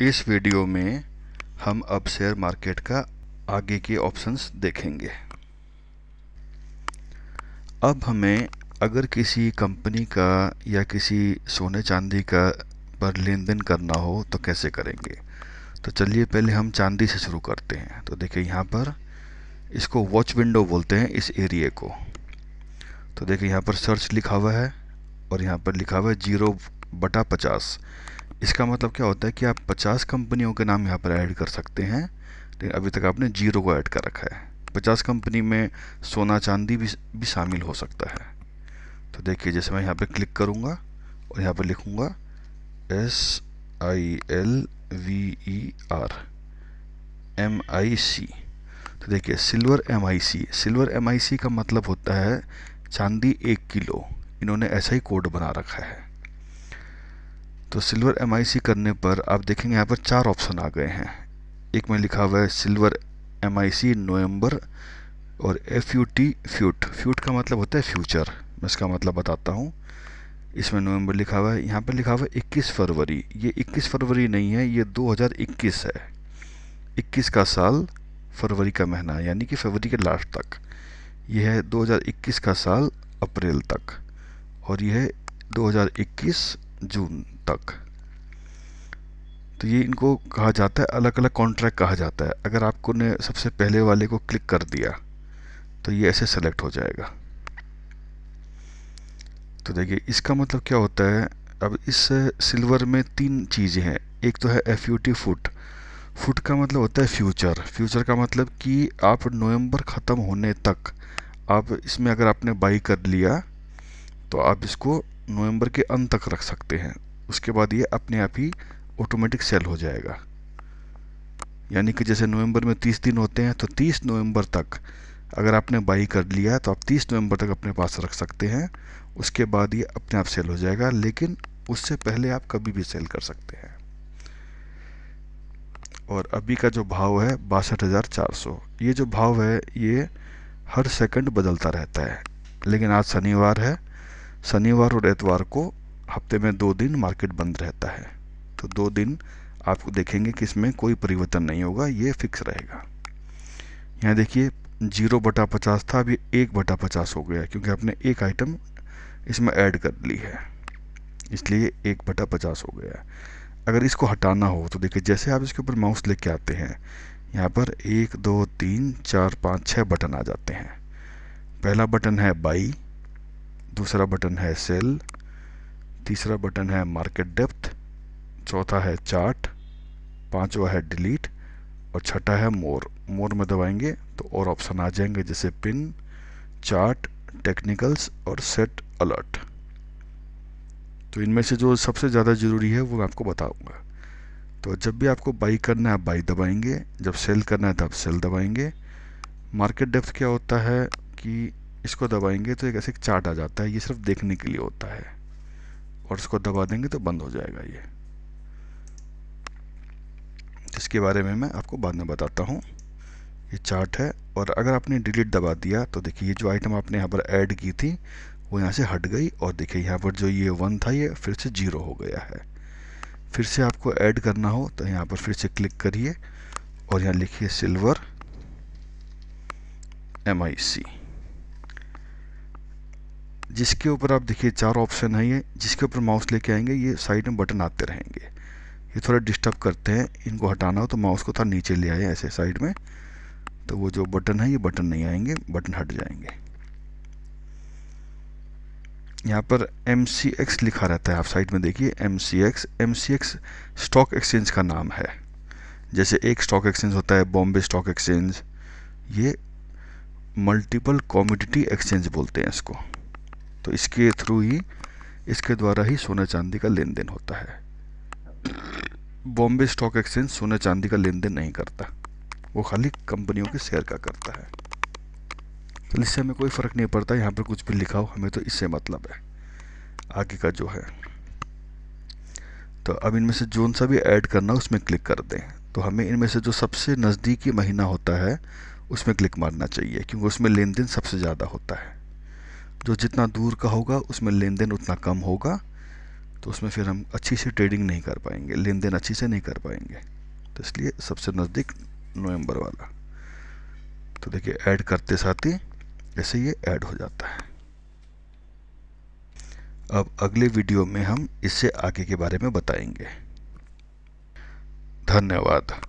इस वीडियो में हम अब शेयर मार्केट का आगे के ऑप्शंस देखेंगे अब हमें अगर किसी कंपनी का या किसी सोने चांदी का पर लेन देन करना हो तो कैसे करेंगे तो चलिए पहले हम चांदी से शुरू करते हैं तो देखिए यहाँ पर इसको वॉच विंडो बोलते हैं इस एरिए को तो देखिए यहाँ पर सर्च लिखा हुआ है और यहाँ पर लिखा हुआ है जीरो बटा पचास इसका मतलब क्या होता है कि आप 50 कंपनियों के नाम यहाँ पर ऐड कर सकते हैं लेकिन तो अभी तक आपने जीरो को ऐड कर रखा है 50 कंपनी में सोना चांदी भी भी शामिल हो सकता है तो देखिए जैसे मैं यहाँ पर क्लिक करूँगा और यहाँ पर लिखूँगा S I L V E R M I C तो देखिए silver M I C silver M I C का मतलब होता है चांदी एक किलो इन्होंने ऐसा ही कोड बना रखा है तो सिल्वर एम करने पर आप देखेंगे यहाँ पर चार ऑप्शन आ गए हैं एक में लिखा हुआ है सिल्वर एम नवंबर और एफ यू टी फ्यूट फ्यूट का मतलब होता है फ्यूचर मैं इसका मतलब बताता हूँ इसमें नवंबर लिखा हुआ है यहाँ पर लिखा हुआ है इक्कीस फरवरी ये 21 फरवरी नहीं है ये 2021 है 21 का साल फरवरी का महीना यानी कि फरवरी के लास्ट तक यह है 2021 का साल अप्रैल तक और यह है 2021 जून तक तो ये इनको कहा जाता है अलग अलग कॉन्ट्रैक्ट कहा जाता है अगर आपको ने सबसे पहले वाले को क्लिक कर दिया तो ये ऐसे सेलेक्ट हो जाएगा तो देखिए इसका मतलब क्या होता है अब इस सिल्वर में तीन चीज़ें हैं एक तो है एफ यू टी फुट फुट का मतलब होता है फ्यूचर फ्यूचर का मतलब कि आप नवंबर ख़त्म होने तक आप इसमें अगर आपने बाई कर लिया तो आप इसको नवंबर के अंत तक रख सकते हैं उसके बाद ये अपने आप ही ऑटोमेटिक सेल हो जाएगा यानी कि जैसे नवंबर में 30 दिन होते हैं तो 30 नवंबर तक अगर आपने बाई कर लिया तो आप 30 नवंबर तक अपने पास रख सकते हैं उसके बाद ये अपने आप सेल हो जाएगा लेकिन उससे पहले आप कभी भी सेल कर सकते हैं और अभी का जो भाव है बासठ हज़ार चार सौ ये जो भाव है ये हर सेकंड बदलता रहता है लेकिन आज शनिवार है शनिवार और एतवार को हफ्ते में दो दिन मार्केट बंद रहता है तो दो दिन आप देखेंगे कि इसमें कोई परिवर्तन नहीं होगा ये फिक्स रहेगा यहाँ देखिए जीरो बटा पचास था अभी एक बटा पचास हो गया क्योंकि आपने एक आइटम इसमें ऐड कर ली है इसलिए एक बटा पचास हो गया अगर इसको हटाना हो तो देखिए जैसे आप इसके ऊपर माउस लेके आते हैं यहाँ पर एक दो तीन चार पाँच छः बटन आ जाते हैं पहला बटन है बाई दूसरा बटन है सेल तीसरा बटन है मार्केट डेप्थ चौथा है चार्ट पांचवा है डिलीट और छठा है मोर मोर में दबाएंगे तो और ऑप्शन आ जाएंगे जैसे पिन चार्ट टेक्निकल्स और सेट अलर्ट तो इनमें से जो सबसे ज़्यादा ज़रूरी है वो मैं आपको बताऊंगा तो जब भी आपको बाई करना है बाई दबाएंगे जब सेल करना है तब सेल दबाएंगे मार्केट डेप्थ क्या होता है कि इसको दबाएंगे तो एक ऐसे चार्ट आ जाता है ये सिर्फ देखने के लिए होता है और इसको दबा देंगे तो बंद हो जाएगा ये इसके बारे में मैं आपको बाद में बताता हूँ ये चार्ट है और अगर आपने डिलीट दबा दिया तो देखिए ये जो आइटम आपने यहाँ पर ऐड की थी वो यहाँ से हट गई और देखिए यहाँ पर जो ये वन था ये फिर से जीरो हो गया है फिर से आपको ऐड करना हो तो यहाँ पर फिर से क्लिक करिए और यहाँ लिखिए सिल्वर एम आई सी जिसके ऊपर आप देखिए चार ऑप्शन है ये जिसके ऊपर माउस लेके आएंगे ये साइड में बटन आते रहेंगे ये थोड़ा डिस्टर्ब करते हैं इनको हटाना हो तो माउस को थोड़ा नीचे ले आए ऐसे साइड में तो वो जो बटन है ये बटन नहीं आएंगे बटन हट जाएंगे यहाँ पर एम लिखा रहता है आप साइड में देखिए एम सी स्टॉक एक्सचेंज का नाम है जैसे एक स्टॉक एक्सचेंज होता है बॉम्बे स्टॉक एक्सचेंज ये मल्टीपल कॉमोडिटी एक्सचेंज बोलते हैं इसको तो इसके थ्रू ही इसके द्वारा ही सोना चांदी का लेन देन होता है बॉम्बे स्टॉक एक्सचेंज सोना चांदी का लेन देन नहीं करता वो खाली कंपनियों के शेयर का करता है तो इससे हमें कोई फ़र्क नहीं पड़ता यहाँ पर कुछ भी लिखा हो हमें तो इससे मतलब है आगे का जो है तो अब इनमें से जोन सा भी ऐड करना उसमें क्लिक कर दें तो हमें इनमें से जो सबसे नज़दीकी महीना होता है उसमें क्लिक मारना चाहिए क्योंकि उसमें लेन देन सबसे ज़्यादा होता है जो जितना दूर का होगा उसमें लेन देन उतना कम होगा तो उसमें फिर हम अच्छी से ट्रेडिंग नहीं कर पाएंगे लेन देन अच्छी से नहीं कर पाएंगे तो इसलिए सबसे नज़दीक नवंबर वाला तो देखिए ऐड करते साथ ही ऐसे ये ऐड हो जाता है अब अगले वीडियो में हम इससे आगे के बारे में बताएंगे धन्यवाद